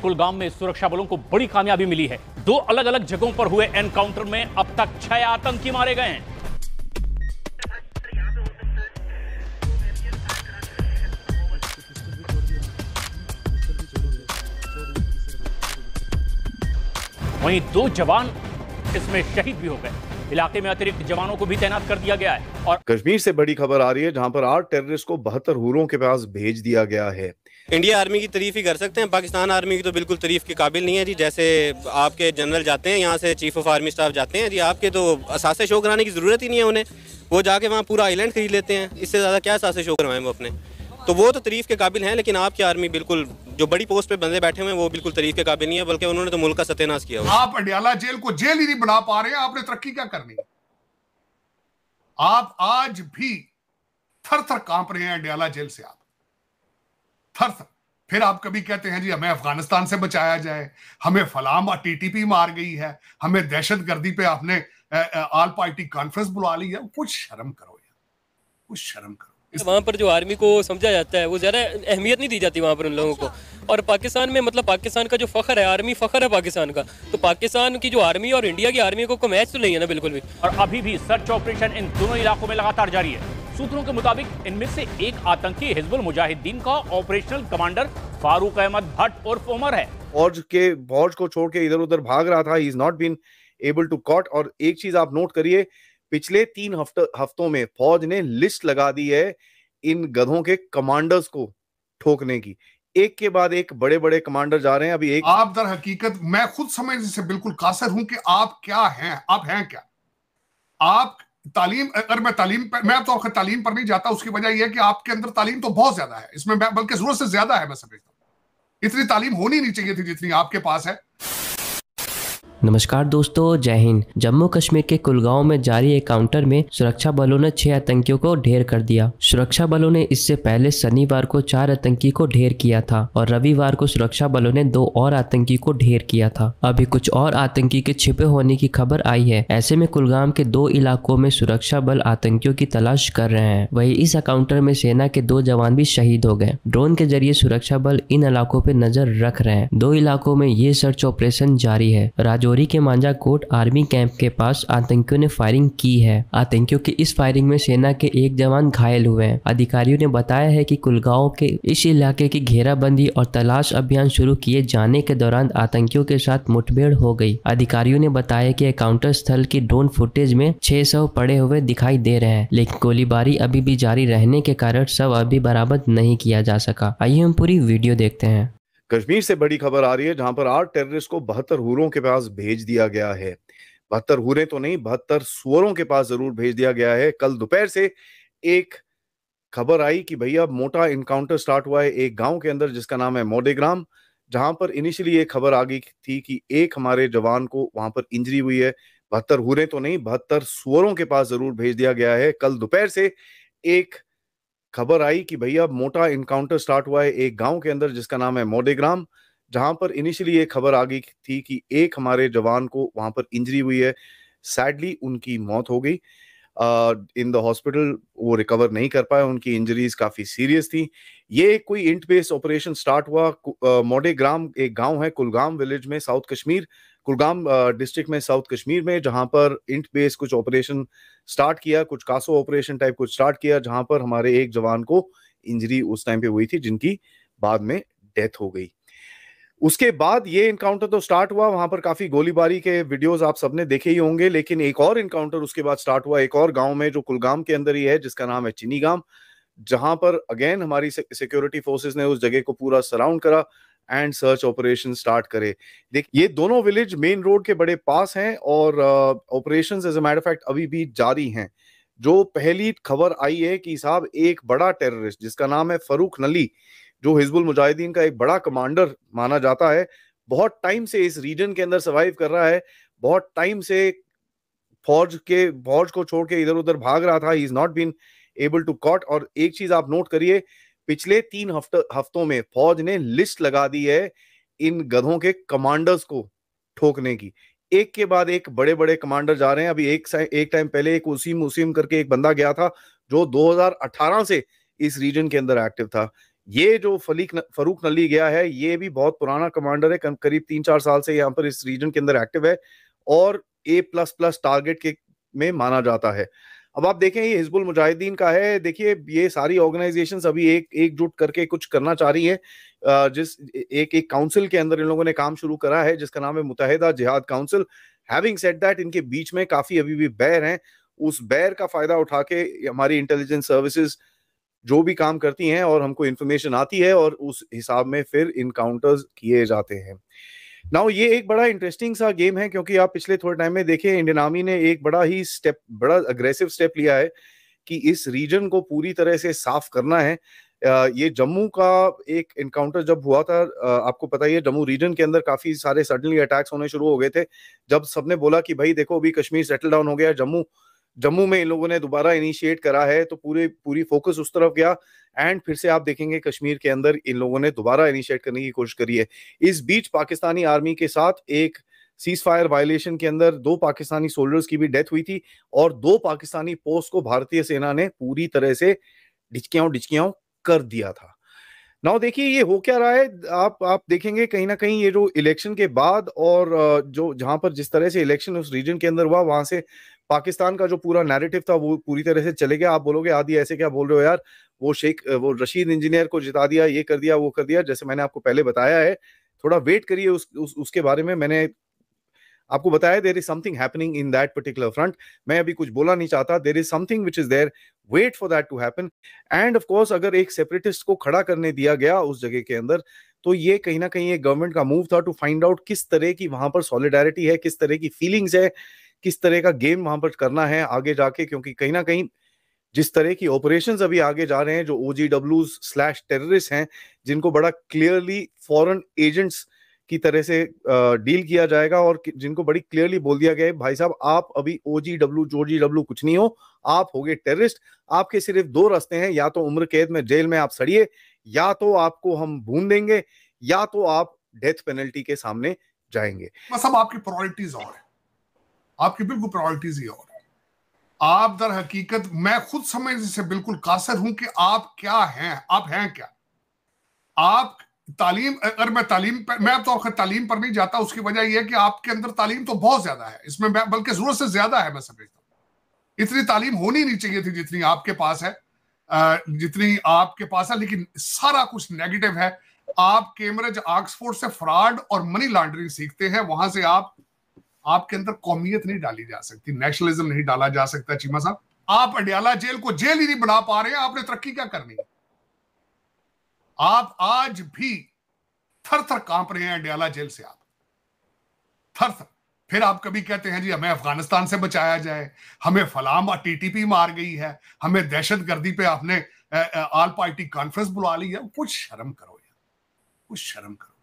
कुलगाम में सुरक्षा बलों को बड़ी कामयाबी मिली है दो अलग अलग जगहों पर हुए एनकाउंटर में अब तक छह आतंकी मारे गए हैं वहीं दो जवान इसमें शहीद भी हो गए इलाके में अतिरिक्त जवानों को भी तैनात कर दिया गया है और कश्मीर से बड़ी खबर आ रही है जहां पर आठ टेररिस्ट को बहत्तर हूरों के पास भेज दिया गया है इंडिया आर्मी की तारीफ ही कर सकते हैं पाकिस्तान आर्मी की तो बिल्कुल तारीफ के काबिल नहीं है जी जैसे आपके जनरल जाते हैं यहाँ से चीफ ऑफ आर्मी स्टाफ जाते हैं जी आपके तो असासे शो कराने की ज़रूरत ही नहीं है उन्हें वो जाके वहाँ पूरा आइलैंड खरीद लेते हैं इससे ज़्यादा क्या असासे शो करवाएं वो अपने तो वो तो तारीफ के काबिल हैं लेकिन आपकी आर्मी बिल्कुल जो बड़ी पोस्ट पे बंदे बैठे हुए वो बिल्कुल तारीफ के काबिल नहीं है बल्कि उन्होंने तो मुल्क का सत्यानाश किया आप अंडियाला जेल को जेल ही नहीं बना पा रहे हैं आपने तरक्की क्या करनी आप आज भी थर थर कांप रहे हैं अंडियाला जेल से आप थर थर फिर आप कभी कहते हैं जी हमें अफगानिस्तान से बचाया जाए हमें फलाम टीटीपी मार गई है हमें दहशत गर्दी पे आपने ऑल पार्टी कॉन्फ्रेंस बुला ली है कुछ शर्म करो यार कुछ शर्म करो वहाँ पर जो आर्मी को समझा जाता है वो ज़्यादा अहमियत नहीं दी जाती वहाँ पर उन लोगों को और पाकिस्तान में मतलब पाकिस्तान का जो फ़खर है आर्मी फ़खर है पाकिस्तान का तो पाकिस्तान की जो आर्मी और इंडिया की आर्मी को, को मैच तो नहीं है ना बिल्कुल भी और अभी भी सर्च ऑपरेशन इन दोनों इलाकों में लगातार जारी है सूत्रों के मुताबिक इनमें से एक आतंकी हिजबुल मुजाहिदीन का ऑपरेशनल कमांडर फारूक अहमद भट्ट और फोमर है फौज के फौज को छोड़ के इधर उधर भाग रहा था is not been able to caught और एक चीज आप नोट करिए पिछले तीन हफ्ते हफ्तों में फौज ने लिस्ट लगा दी है इन गधों के कमांडर्स को ठोकने की एक के बाद एक बड़े बड़े कमांडर जा रहे हैं अभी एक आप दर हकीकत मैं खुद समझ से बिल्कुल कासर हूं कि आप क्या हैं आप हैं क्या आप तालीम अगर मैं तालीम पर मैं तो आपके तालीम पर नहीं जाता उसकी वजह यह है कि आपके अंदर तालीम तो बहुत ज्यादा है इसमें बल्कि जरूरत से ज्यादा है मैं समझता हूँ इतनी तालीम होनी नहीं चाहिए थी जितनी आपके पास है नमस्कार दोस्तों जय हिंद जम्मू कश्मीर के कुलगांव में जारी एक काउंटर में सुरक्षा बलों ने छह आतंकियों को ढेर कर दिया सुरक्षा बलों ने इससे पहले शनिवार को चार आतंकी को ढेर किया था और रविवार को सुरक्षा बलों ने दो और आतंकी को ढेर किया था अभी कुछ और आतंकी के छिपे होने की खबर आई है ऐसे में कुलगाम के दो इलाकों में सुरक्षा बल आतंकियों की तलाश कर रहे हैं वही इस अकाउंटर में सेना के दो जवान भी शहीद हो गए ड्रोन के जरिए सुरक्षा बल इन इलाकों पर नजर रख रहे हैं दो इलाकों में ये सर्च ऑपरेशन जारी है राजू राजौरी के मांझा कोट आर्मी कैंप के पास आतंकियों ने फायरिंग की है आतंकियों की इस फायरिंग में सेना के एक जवान घायल हुए हैं अधिकारियों ने बताया है कि कुलगांव के इस इलाके की घेराबंदी और तलाश अभियान शुरू किए जाने के दौरान आतंकियों के साथ मुठभेड़ हो गई अधिकारियों ने बताया कि काउंटर स्थल की ड्रोन फुटेज में 600 पड़े हुए दिखाई दे रहे हैं लेकिन गोलीबारी अभी भी जारी रहने के कारण सब अभी बरामद नहीं किया जा सका आइए हम पूरी वीडियो देखते हैं कश्मीर से बड़ी खबर आ रही है जहां पर आठ टेररिस्ट को बहत्तर हूरों के पास भेज दिया गया है बहत्तर हूरे तो नहीं बहत्तर सुअरों के पास जरूर भेज दिया गया है कल दोपहर से एक खबर आई कि भैया मोटा इनकाउंटर स्टार्ट हुआ है एक गांव के अंदर जिसका नाम है मोडेग्राम जहां पर इनिशियली ये खबर आ गई थी कि एक हमारे जवान को वहां पर इंजरी हुई है बहत्तर हूरे तो नहीं बहत्तर सुअरों के पास जरूर भेज दिया गया है कल दोपहर से एक खबर आई कि भैया मोटा इनकाउंटर स्टार्ट हुआ है एक गांव के अंदर जिसका नाम है मोडेग्राम जहां पर इनिशियली ये खबर आ गई थी कि एक हमारे जवान को वहां पर इंजरी हुई है सैडली उनकी मौत हो गई इन द हॉस्पिटल वो रिकवर नहीं कर पाए उनकी इंजरीज काफी सीरियस थी ये कोई इंट बेस्ड ऑपरेशन स्टार्ट हुआ मोडेग्राम एक गांव है कुलगाम विलेज में साउथ कश्मीर कुलगाम डिस्ट्रिक्ट में साउथ कश्मीर में जहां पर इंट बेस कुछ ऑपरेशन स्टार्ट किया कुछ कासो ऑपरेशन टाइप कुछ स्टार्ट किया जहां पर हमारे एक जवान को इंजरी उस टाइम पे हुई थी जिनकी बाद में डेथ हो गई उसके बाद ये इनकाउंटर तो स्टार्ट हुआ वहां पर काफी गोलीबारी के वीडियोस आप सबने देखे ही होंगे लेकिन एक और इनकाउंटर उसके बाद स्टार्ट हुआ एक और गांव में जो कुलगाम के अंदर ही है जिसका नाम है चिनी जहां पर अगेन हमारी सिक्योरिटी फोर्सेस ने उस जगह को पूरा सराउंड करा एंड सर्च ऑपरेशन स्टार्ट करे देख ये दोनों विलेज मेन रोड के बड़े पास हैं और operation as a matter fact अभी भी जारी हैं जो पहली खबर आई है कि साहब एक बड़ा टेररिस्ट जिसका नाम है फरूख नली जो हिजबुल मुजाहिदीन का एक बड़ा कमांडर माना जाता है बहुत टाइम से इस रीजन के अंदर सर्वाइव कर रहा है बहुत टाइम से फौज के फौज को छोड़ के इधर उधर भाग रहा था is not been able to caught और एक चीज आप नोट करिए पिछले तीन हफ्ते हफ्तों में फौज ने लिस्ट लगा दी है इन गधों के कमांडर्स को ठोकने की एक के बाद एक बड़े बड़े कमांडर जा रहे हैं अभी एक एक टाइम पहले एक उसीम उसीम करके एक बंदा गया था जो 2018 से इस रीजन के अंदर एक्टिव था ये जो फलीक न, फरूक नली गया है ये भी बहुत पुराना कमांडर है करीब तीन चार साल से यहाँ पर इस रीजन के अंदर एक्टिव है और ए प्लस प्लस टारगेट के में माना जाता है अब आप देखें ये हिजबुल मुजाहिदीन का है देखिए ये सारी ऑर्गेनाइजेशन अभी एक एकजुट करके कुछ करना चाह रही है जिस एक एक काउंसिल के अंदर इन लोगों ने काम शुरू करा है जिसका नाम है मुतहदा जिहाद काउंसिल हैविंग सेट दैट इनके बीच में काफी अभी भी बैर हैं उस बैर का फायदा उठा के हमारी इंटेलिजेंस सर्विसेज जो भी काम करती हैं और हमको इन्फॉर्मेशन आती है और उस हिसाब में फिर इनकाउंटर्स किए जाते हैं नाउ ये एक बड़ा इंटरेस्टिंग सा गेम है क्योंकि आप पिछले थोड़े टाइम में देखें इंडियन आर्मी ने एक बड़ा ही स्टेप बड़ा अग्रेसिव स्टेप लिया है कि इस रीजन को पूरी तरह से साफ करना है ये जम्मू का एक इनकाउंटर जब हुआ था आपको पता ही है जम्मू रीजन के अंदर काफी सारे सडनली अटैक्स होने शुरू हो गए थे जब सबने बोला कि भाई देखो अभी कश्मीर सेटल डाउन हो गया जम्मू जम्मू में इन लोगों ने दोबारा इनिशिएट करा है तो पूरे पूरी फोकस उस तरफ गया एंड फिर से आप देखेंगे कश्मीर के अंदर इन लोगों ने दोबारा इनिशिएट करने की कोशिश करी है इस बीच पाकिस्तानी आर्मी के साथ एक सीज फायर वायलेशन के अंदर दो पाकिस्तानी सोल्जर्स की भी डेथ हुई थी और दो पाकिस्तानी पोस्ट को भारतीय सेना ने पूरी तरह से डिचकियाओं डिचकियाओं कर दिया था नाउ देखिए ये हो क्या रहा है आप आप देखेंगे कहीं ना कहीं ये जो इलेक्शन के बाद और जो जहां पर जिस तरह से इलेक्शन उस रीजन के अंदर हुआ वहां से पाकिस्तान का जो पूरा नैरेटिव था वो पूरी तरह से चले गया आप बोलोगे आदि ऐसे क्या बोल रहे हो यार वो शेख वो रशीद इंजीनियर को जिता दिया ये कर दिया वो कर दिया जैसे मैंने आपको पहले बताया है थोड़ा वेट करिए उस, उस उसके बारे में मैंने आपको बताया there is something happening in that particular front मैं अभी कुछ बोला नहीं चाहता there is something which is there wait for that to happen and of course अगर एक सेपरेटिस्ट को खड़ा करने दिया गया उस जगह के अंदर तो ये कहीं ना कहीं एक गवर्नमेंट का मूव था टू फाइंड आउट किस तरह की वहां पर सॉलिडारिटी है किस तरह की फीलिंग्स है किस तरह का गेम वहां पर करना है आगे जाके क्योंकि कहीं ना कहीं जिस तरह की ऑपरेशन अभी आगे जा रहे हैं जो O G W slash terrorist हैं जिनको बड़ा क्लियरली फॉरन एजेंट्स की तरह से डील किया जाएगा और जिनको बड़ी क्लियरली बोल दिया गया है भाई साहब आप अभी ओ जी डब्ल्यू जो जी डब्ल्यू कुछ नहीं हो आप हो गए टेररिस्ट आपके सिर्फ दो रास्ते हैं या तो उम्र कैद में जेल में आप सड़िए या तो आपको हम भून देंगे या तो आप डेथ पेनल्टी के सामने जाएंगे अब आपकी प्रायोरिटीज और है आपकी बिल्कुल प्रायोरिटीज ये और आप दर हकीकत मैं खुद समझने से बिल्कुल कासर हूं कि आप क्या हैं आप हैं क्या आप तालीम अगर मैं तालीम पर मैं तो खैर तालीम पर नहीं जाता उसकी वजह यह कि आपके अंदर तालीम तो बहुत ज्यादा है इसमें बल्कि जरूरत से ज्यादा है मैं समझता हूँ इतनी तालीम होनी नहीं चाहिए थी जितनी आपके पास है जितनी आपके पास है लेकिन सारा कुछ नेगेटिव है आप कैम्ब्रिज ऑक्सफोर्ड से फ्रॉड और मनी लॉन्ड्रिंग सीखते हैं वहां से आप आपके अंदर कौमियत नहीं डाली जा सकती नेशनलिज्म नहीं डाला जा सकता चीमा साहब आप अडियाला जेल को जेल ही नहीं बना पा रहे हैं आपने तरक्की क्या करनी आप आज भी थर थर कांप रहे हैं अडियाला जेल से आप थर थर फिर आप कभी कहते हैं जी हमें अफगानिस्तान से बचाया जाए हमें फलाम और टीटीपी मार गई है हमें दहशत गर्दी पे आपने आ, आल पार्टी कॉन्फ्रेंस बुला ली है कुछ शर्म करो यार कुछ शर्म करो